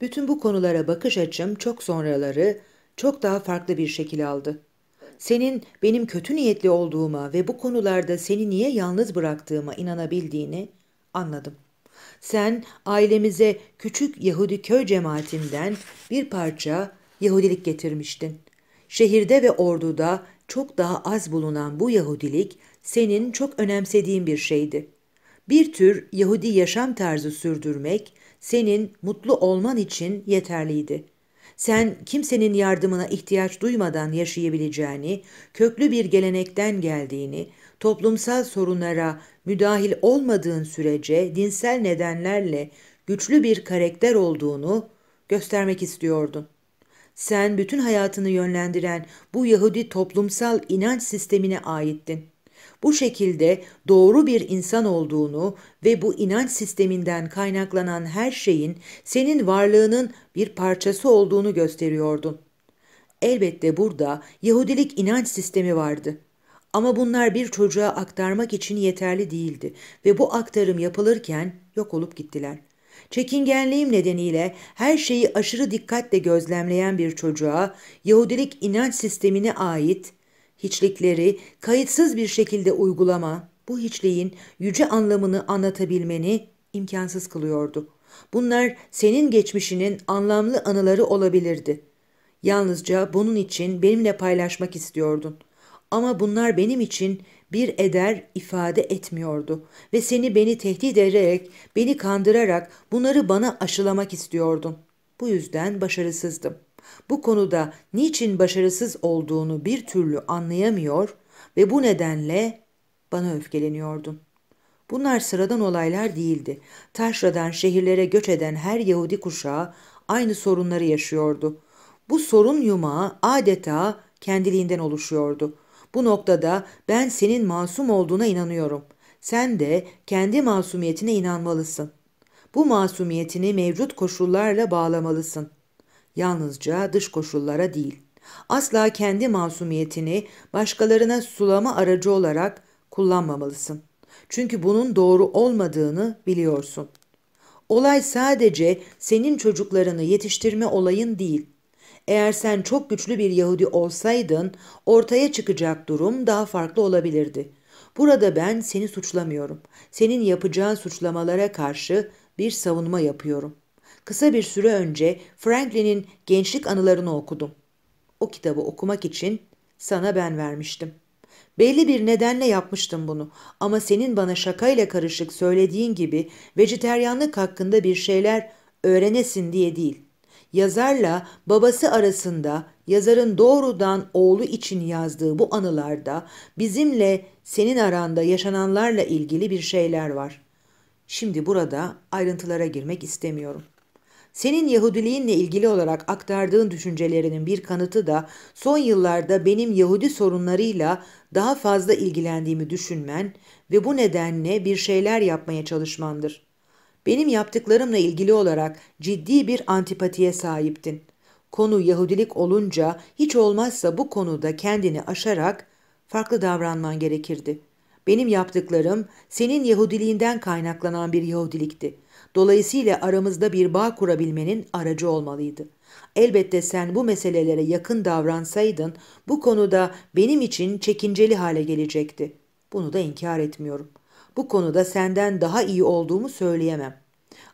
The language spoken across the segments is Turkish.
Bütün bu konulara bakış açım çok sonraları çok daha farklı bir şekil aldı. Senin benim kötü niyetli olduğuma ve bu konularda seni niye yalnız bıraktığıma inanabildiğini anladım. Sen ailemize küçük Yahudi köy cemaatinden bir parça Yahudilik getirmiştin. Şehirde ve orduda çok daha az bulunan bu Yahudilik senin çok önemsediğin bir şeydi. Bir tür Yahudi yaşam tarzı sürdürmek senin mutlu olman için yeterliydi. Sen kimsenin yardımına ihtiyaç duymadan yaşayabileceğini, köklü bir gelenekten geldiğini, toplumsal sorunlara müdahil olmadığın sürece dinsel nedenlerle güçlü bir karakter olduğunu göstermek istiyordun. Sen bütün hayatını yönlendiren bu Yahudi toplumsal inanç sistemine aittin bu şekilde doğru bir insan olduğunu ve bu inanç sisteminden kaynaklanan her şeyin senin varlığının bir parçası olduğunu gösteriyordun. Elbette burada Yahudilik inanç sistemi vardı. Ama bunlar bir çocuğa aktarmak için yeterli değildi ve bu aktarım yapılırken yok olup gittiler. Çekingenliğim nedeniyle her şeyi aşırı dikkatle gözlemleyen bir çocuğa Yahudilik inanç sistemine ait hiçlikleri kayıtsız bir şekilde uygulama bu hiçliğin yüce anlamını anlatabilmeni imkansız kılıyordu. Bunlar senin geçmişinin anlamlı anıları olabilirdi. Yalnızca bunun için benimle paylaşmak istiyordun. Ama bunlar benim için bir eder ifade etmiyordu ve seni beni tehdit ederek, beni kandırarak bunları bana aşılamak istiyordun. Bu yüzden başarısızdım bu konuda niçin başarısız olduğunu bir türlü anlayamıyor ve bu nedenle bana öfkeleniyordum. Bunlar sıradan olaylar değildi. Taşra'dan şehirlere göç eden her Yahudi kuşağı aynı sorunları yaşıyordu. Bu sorun yumağı adeta kendiliğinden oluşuyordu. Bu noktada ben senin masum olduğuna inanıyorum. Sen de kendi masumiyetine inanmalısın. Bu masumiyetini mevcut koşullarla bağlamalısın. Yalnızca dış koşullara değil, asla kendi masumiyetini başkalarına sulama aracı olarak kullanmamalısın. Çünkü bunun doğru olmadığını biliyorsun. Olay sadece senin çocuklarını yetiştirme olayın değil. Eğer sen çok güçlü bir Yahudi olsaydın ortaya çıkacak durum daha farklı olabilirdi. Burada ben seni suçlamıyorum. Senin yapacağın suçlamalara karşı bir savunma yapıyorum.'' kısa bir süre önce Franklin'in gençlik anılarını okudum. O kitabı okumak için sana ben vermiştim. Belli bir nedenle yapmıştım bunu ama senin bana şakayla karışık söylediğin gibi vejeteryanlık hakkında bir şeyler öğrenesin diye değil. Yazarla babası arasında yazarın doğrudan oğlu için yazdığı bu anılarda bizimle senin aranda yaşananlarla ilgili bir şeyler var. Şimdi burada ayrıntılara girmek istemiyorum. Senin Yahudiliğinle ilgili olarak aktardığın düşüncelerinin bir kanıtı da son yıllarda benim Yahudi sorunlarıyla daha fazla ilgilendiğimi düşünmen ve bu nedenle bir şeyler yapmaya çalışmandır. Benim yaptıklarımla ilgili olarak ciddi bir antipatiye sahiptin. Konu Yahudilik olunca hiç olmazsa bu konuda kendini aşarak farklı davranman gerekirdi. Benim yaptıklarım senin Yahudiliğinden kaynaklanan bir Yahudilikti.'' Dolayısıyla aramızda bir bağ kurabilmenin aracı olmalıydı. Elbette sen bu meselelere yakın davransaydın bu konuda benim için çekinceli hale gelecekti. Bunu da inkar etmiyorum. Bu konuda senden daha iyi olduğumu söyleyemem.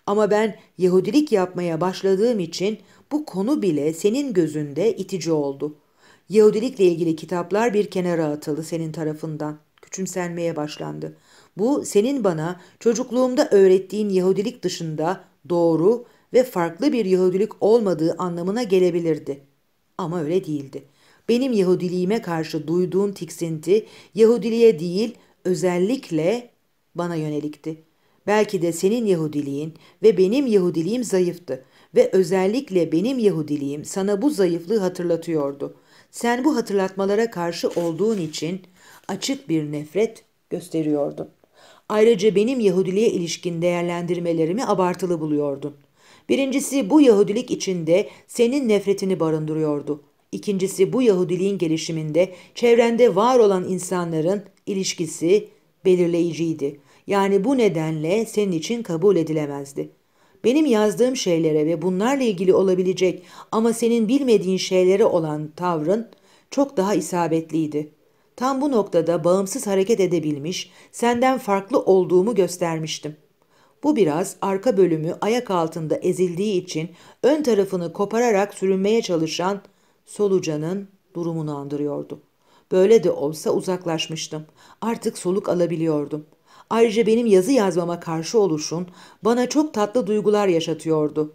Ama ben Yahudilik yapmaya başladığım için bu konu bile senin gözünde itici oldu. Yahudilikle ilgili kitaplar bir kenara atıldı senin tarafından. Küçümsenmeye başlandı. Bu senin bana çocukluğumda öğrettiğin Yahudilik dışında doğru ve farklı bir Yahudilik olmadığı anlamına gelebilirdi. Ama öyle değildi. Benim Yahudiliğime karşı duyduğun tiksinti Yahudiliğe değil özellikle bana yönelikti. Belki de senin Yahudiliğin ve benim Yahudiliğim zayıftı ve özellikle benim Yahudiliğim sana bu zayıflığı hatırlatıyordu. Sen bu hatırlatmalara karşı olduğun için açık bir nefret gösteriyordu. Ayrıca benim Yahudiliğe ilişkin değerlendirmelerimi abartılı buluyordun. Birincisi bu Yahudilik içinde senin nefretini barındırıyordu. İkincisi bu Yahudiliğin gelişiminde çevrende var olan insanların ilişkisi belirleyiciydi. Yani bu nedenle senin için kabul edilemezdi. Benim yazdığım şeylere ve bunlarla ilgili olabilecek ama senin bilmediğin şeylere olan tavrın çok daha isabetliydi.'' Tam bu noktada bağımsız hareket edebilmiş, senden farklı olduğumu göstermiştim. Bu biraz arka bölümü ayak altında ezildiği için ön tarafını kopararak sürünmeye çalışan solucanın durumunu andırıyordu. Böyle de olsa uzaklaşmıştım. Artık soluk alabiliyordum. Ayrıca benim yazı yazmama karşı oluşun bana çok tatlı duygular yaşatıyordu.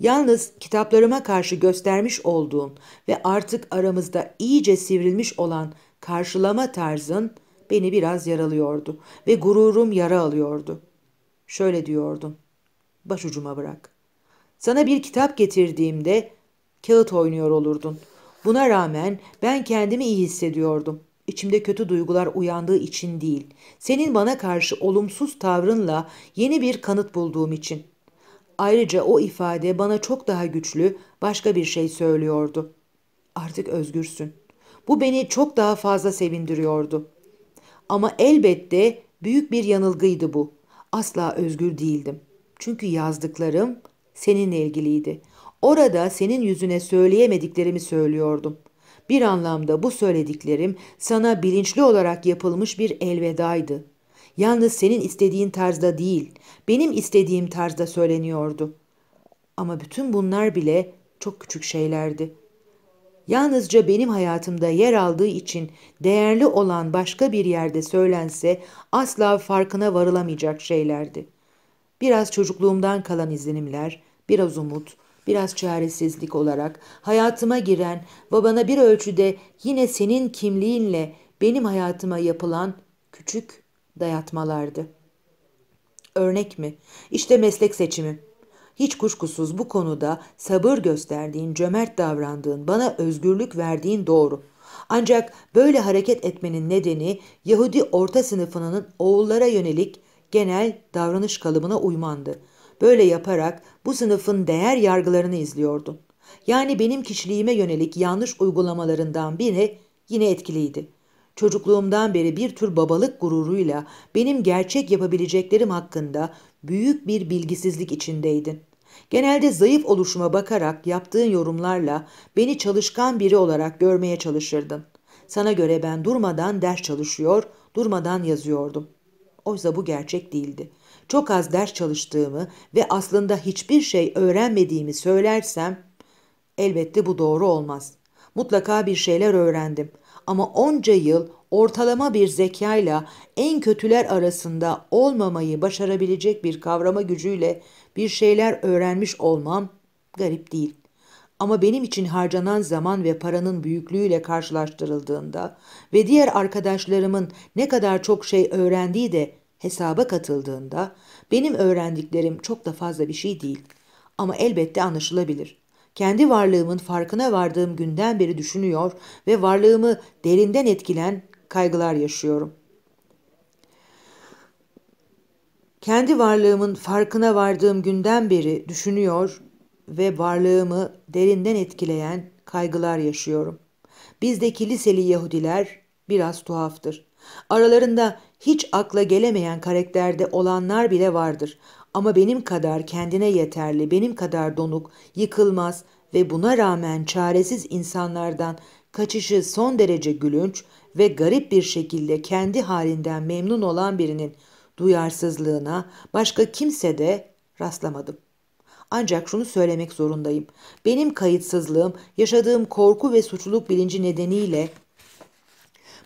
Yalnız kitaplarıma karşı göstermiş olduğun ve artık aramızda iyice sivrilmiş olan karşılama tarzın beni biraz yaralıyordu ve gururum yara alıyordu. Şöyle diyordum. Başucuma bırak. Sana bir kitap getirdiğimde kağıt oynuyor olurdun. Buna rağmen ben kendimi iyi hissediyordum. İçimde kötü duygular uyandığı için değil, senin bana karşı olumsuz tavrınla yeni bir kanıt bulduğum için. Ayrıca o ifade bana çok daha güçlü başka bir şey söylüyordu. Artık özgürsün.'' Bu beni çok daha fazla sevindiriyordu. Ama elbette büyük bir yanılgıydı bu. Asla özgür değildim. Çünkü yazdıklarım seninle ilgiliydi. Orada senin yüzüne söyleyemediklerimi söylüyordum. Bir anlamda bu söylediklerim sana bilinçli olarak yapılmış bir elvedaydı. Yalnız senin istediğin tarzda değil, benim istediğim tarzda söyleniyordu. Ama bütün bunlar bile çok küçük şeylerdi.'' yalnızca benim hayatımda yer aldığı için değerli olan başka bir yerde söylense asla farkına varılamayacak şeylerdi. Biraz çocukluğumdan kalan izlenimler, biraz umut, biraz çaresizlik olarak hayatıma giren ve bana bir ölçüde yine senin kimliğinle benim hayatıma yapılan küçük dayatmalardı. Örnek mi? İşte meslek seçimi. Hiç kuşkusuz bu konuda sabır gösterdiğin, cömert davrandığın, bana özgürlük verdiğin doğru. Ancak böyle hareket etmenin nedeni Yahudi orta sınıfının oğullara yönelik genel davranış kalıbına uymandı. Böyle yaparak bu sınıfın değer yargılarını izliyordun. Yani benim kişiliğime yönelik yanlış uygulamalarından biri yine etkiliydi. Çocukluğumdan beri bir tür babalık gururuyla benim gerçek yapabileceklerim hakkında büyük bir bilgisizlik içindeydin. Genelde zayıf oluşuma bakarak yaptığın yorumlarla beni çalışkan biri olarak görmeye çalışırdın. Sana göre ben durmadan ders çalışıyor, durmadan yazıyordum. Oysa bu gerçek değildi. Çok az ders çalıştığımı ve aslında hiçbir şey öğrenmediğimi söylersem elbette bu doğru olmaz. Mutlaka bir şeyler öğrendim ama onca yıl ortalama bir zekayla en kötüler arasında olmamayı başarabilecek bir kavrama gücüyle bir şeyler öğrenmiş olmam garip değil. Ama benim için harcanan zaman ve paranın büyüklüğüyle karşılaştırıldığında ve diğer arkadaşlarımın ne kadar çok şey öğrendiği de hesaba katıldığında benim öğrendiklerim çok da fazla bir şey değil. Ama elbette anlaşılabilir kendi varlığımın farkına vardığım günden beri düşünüyor ve varlığımı derinden etkilen kaygılar yaşıyorum. Kendi varlığımın farkına vardığım günden beri düşünüyor ve varlığımı derinden etkileyen kaygılar yaşıyorum. Bizdeki liseli Yahudiler biraz tuhaftır. Aralarında hiç akla gelemeyen karakterde olanlar bile vardır. Ama benim kadar kendine yeterli, benim kadar donuk, yıkılmaz ve buna rağmen çaresiz insanlardan kaçışı son derece gülünç ve garip bir şekilde kendi halinden memnun olan birinin duyarsızlığına başka kimse de rastlamadım. Ancak şunu söylemek zorundayım. Benim kayıtsızlığım yaşadığım korku ve suçluluk bilinci nedeniyle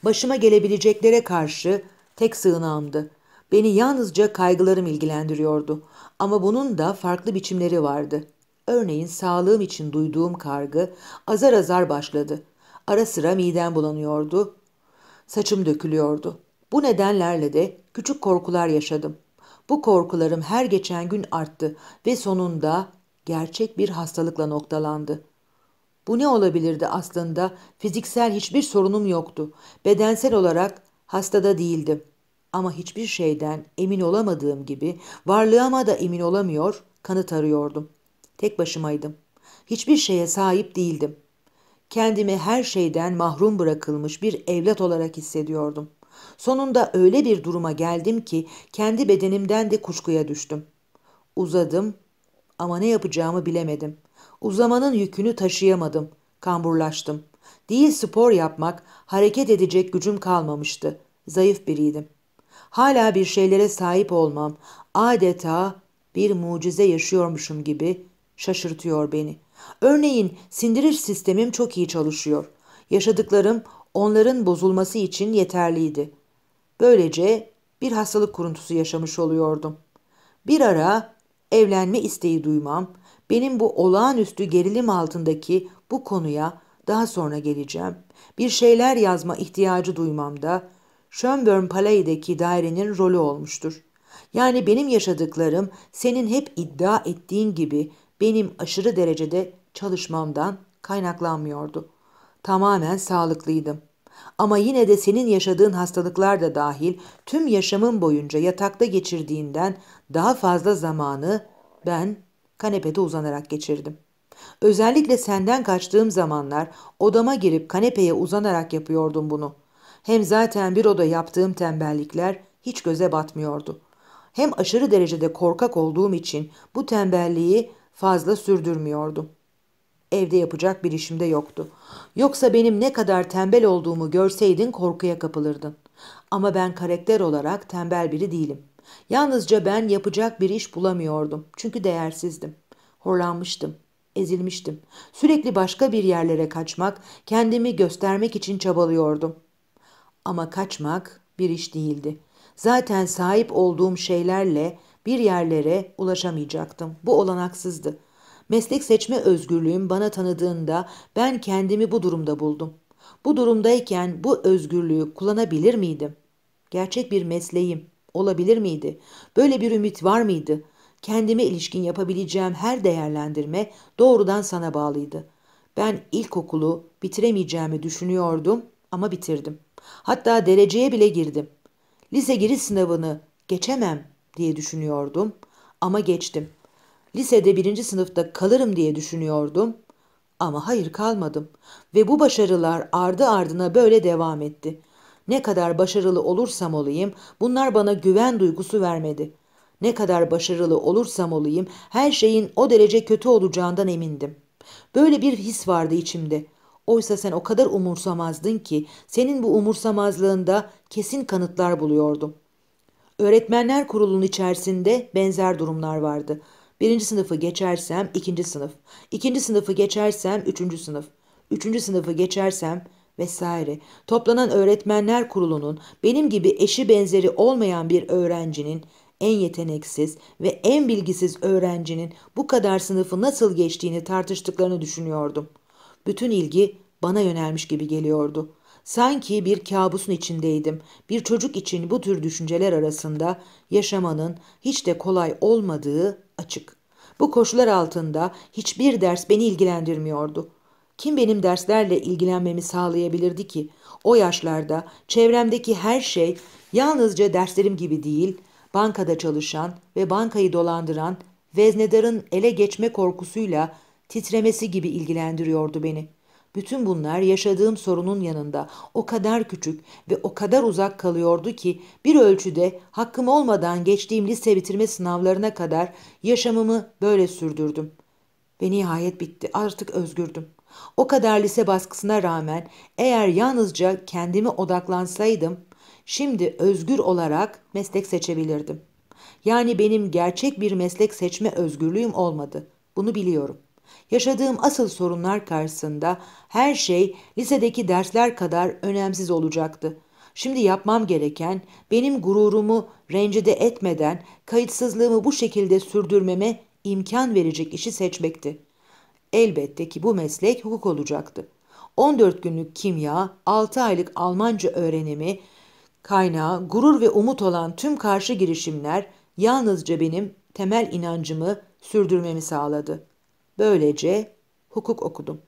başıma gelebileceklere karşı tek sığınağımdı. Beni yalnızca kaygılarım ilgilendiriyordu. Ama bunun da farklı biçimleri vardı. Örneğin sağlığım için duyduğum kargı azar azar başladı. Ara sıra midem bulanıyordu. Saçım dökülüyordu. Bu nedenlerle de küçük korkular yaşadım. Bu korkularım her geçen gün arttı ve sonunda gerçek bir hastalıkla noktalandı. Bu ne olabilirdi aslında? Fiziksel hiçbir sorunum yoktu. Bedensel olarak hastada değildim ama hiçbir şeyden emin olamadığım gibi varlığıma da emin olamıyor, kanıt arıyordum. Tek başımaydım. Hiçbir şeye sahip değildim. Kendimi her şeyden mahrum bırakılmış bir evlat olarak hissediyordum. Sonunda öyle bir duruma geldim ki kendi bedenimden de kuşkuya düştüm. Uzadım ama ne yapacağımı bilemedim. Uzamanın yükünü taşıyamadım. Kamburlaştım. Değil spor yapmak, hareket edecek gücüm kalmamıştı. Zayıf biriydim.'' hala bir şeylere sahip olmam adeta bir mucize yaşıyormuşum gibi şaşırtıyor beni. Örneğin sindiriş sistemim çok iyi çalışıyor. Yaşadıklarım onların bozulması için yeterliydi. Böylece bir hastalık kuruntusu yaşamış oluyordum. Bir ara evlenme isteği duymam, benim bu olağanüstü gerilim altındaki bu konuya daha sonra geleceğim. Bir şeyler yazma ihtiyacı duymam da. Schönborn Palais'deki dairenin rolü olmuştur. Yani benim yaşadıklarım senin hep iddia ettiğin gibi benim aşırı derecede çalışmamdan kaynaklanmıyordu. Tamamen sağlıklıydım. Ama yine de senin yaşadığın hastalıklar da dahil tüm yaşamın boyunca yatakta geçirdiğinden daha fazla zamanı ben kanepede uzanarak geçirdim. Özellikle senden kaçtığım zamanlar odama girip kanepeye uzanarak yapıyordum bunu. Hem zaten bir oda yaptığım tembellikler hiç göze batmıyordu. Hem aşırı derecede korkak olduğum için bu tembelliği fazla sürdürmüyordum. Evde yapacak bir işim de yoktu. Yoksa benim ne kadar tembel olduğumu görseydin korkuya kapılırdın. Ama ben karakter olarak tembel biri değilim. Yalnızca ben yapacak bir iş bulamıyordum. Çünkü değersizdim. Horlanmıştım. Ezilmiştim. Sürekli başka bir yerlere kaçmak, kendimi göstermek için çabalıyordum. Ama kaçmak bir iş değildi. Zaten sahip olduğum şeylerle bir yerlere ulaşamayacaktım. Bu olanaksızdı. Meslek seçme özgürlüğüm bana tanıdığında ben kendimi bu durumda buldum. Bu durumdayken bu özgürlüğü kullanabilir miydim? Gerçek bir mesleğim olabilir miydi? Böyle bir ümit var mıydı? Kendime ilişkin yapabileceğim her değerlendirme doğrudan sana bağlıydı. Ben ilkokulu bitiremeyeceğimi düşünüyordum ama bitirdim.'' Hatta dereceye bile girdim. Lise giriş sınavını geçemem diye düşünüyordum ama geçtim. Lisede birinci sınıfta kalırım diye düşünüyordum ama hayır kalmadım ve bu başarılar ardı ardına böyle devam etti. Ne kadar başarılı olursam olayım bunlar bana güven duygusu vermedi. Ne kadar başarılı olursam olayım her şeyin o derece kötü olacağından emindim. Böyle bir his vardı içimde. Oysa sen o kadar umursamazdın ki senin bu umursamazlığında kesin kanıtlar buluyordum. Öğretmenler kurulunun içerisinde benzer durumlar vardı. Birinci sınıfı geçersem ikinci sınıf, ikinci sınıfı geçersem üçüncü sınıf, üçüncü sınıfı geçersem vesaire. Toplanan öğretmenler kurulunun benim gibi eşi benzeri olmayan bir öğrencinin en yeteneksiz ve en bilgisiz öğrencinin bu kadar sınıfı nasıl geçtiğini tartıştıklarını düşünüyordum.'' Bütün ilgi bana yönelmiş gibi geliyordu. Sanki bir kabusun içindeydim. Bir çocuk için bu tür düşünceler arasında yaşamanın hiç de kolay olmadığı açık. Bu koşullar altında hiçbir ders beni ilgilendirmiyordu. Kim benim derslerle ilgilenmemi sağlayabilirdi ki? O yaşlarda çevremdeki her şey yalnızca derslerim gibi değil, bankada çalışan ve bankayı dolandıran veznedarın ele geçme korkusuyla titremesi gibi ilgilendiriyordu beni. Bütün bunlar yaşadığım sorunun yanında o kadar küçük ve o kadar uzak kalıyordu ki bir ölçüde hakkım olmadan geçtiğim lise bitirme sınavlarına kadar yaşamımı böyle sürdürdüm. Ve nihayet bitti. Artık özgürdüm. O kadar lise baskısına rağmen eğer yalnızca kendime odaklansaydım şimdi özgür olarak meslek seçebilirdim. Yani benim gerçek bir meslek seçme özgürlüğüm olmadı. Bunu biliyorum.'' yaşadığım asıl sorunlar karşısında her şey lisedeki dersler kadar önemsiz olacaktı. Şimdi yapmam gereken benim gururumu rencide etmeden kayıtsızlığımı bu şekilde sürdürmeme imkan verecek işi seçmekti. Elbette ki bu meslek hukuk olacaktı. 14 günlük kimya, 6 aylık Almanca öğrenimi, kaynağı, gurur ve umut olan tüm karşı girişimler yalnızca benim temel inancımı sürdürmemi sağladı. Böylece hukuk okudum.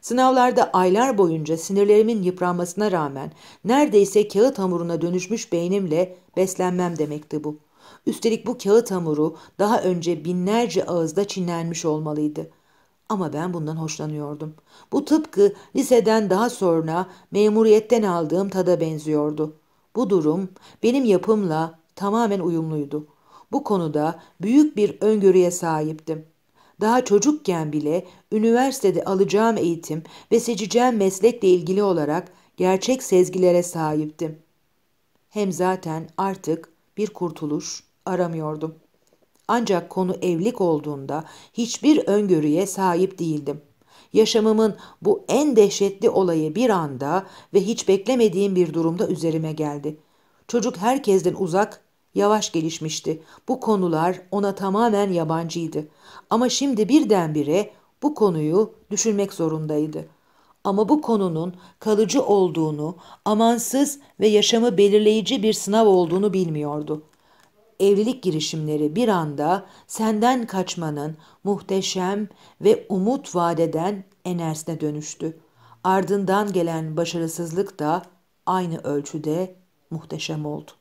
Sınavlarda aylar boyunca sinirlerimin yıpranmasına rağmen neredeyse kağıt hamuruna dönüşmüş beynimle beslenmem demekti bu. Üstelik bu kağıt hamuru daha önce binlerce ağızda çinlenmiş olmalıydı. Ama ben bundan hoşlanıyordum. Bu tıpkı liseden daha sonra memuriyetten aldığım tada benziyordu. Bu durum benim yapımla tamamen uyumluydu. Bu konuda büyük bir öngörüye sahiptim. Daha çocukken bile üniversitede alacağım eğitim ve seçeceğim meslekle ilgili olarak gerçek sezgilere sahiptim. Hem zaten artık bir kurtuluş aramıyordum. Ancak konu evlilik olduğunda hiçbir öngörüye sahip değildim. Yaşamımın bu en dehşetli olayı bir anda ve hiç beklemediğim bir durumda üzerime geldi. Çocuk herkesten uzak yavaş gelişmişti. Bu konular ona tamamen yabancıydı. Ama şimdi birdenbire bu konuyu düşünmek zorundaydı. Ama bu konunun kalıcı olduğunu, amansız ve yaşamı belirleyici bir sınav olduğunu bilmiyordu. Evlilik girişimleri bir anda senden kaçmanın muhteşem ve umut vadeden enerjisine dönüştü. Ardından gelen başarısızlık da aynı ölçüde muhteşem oldu.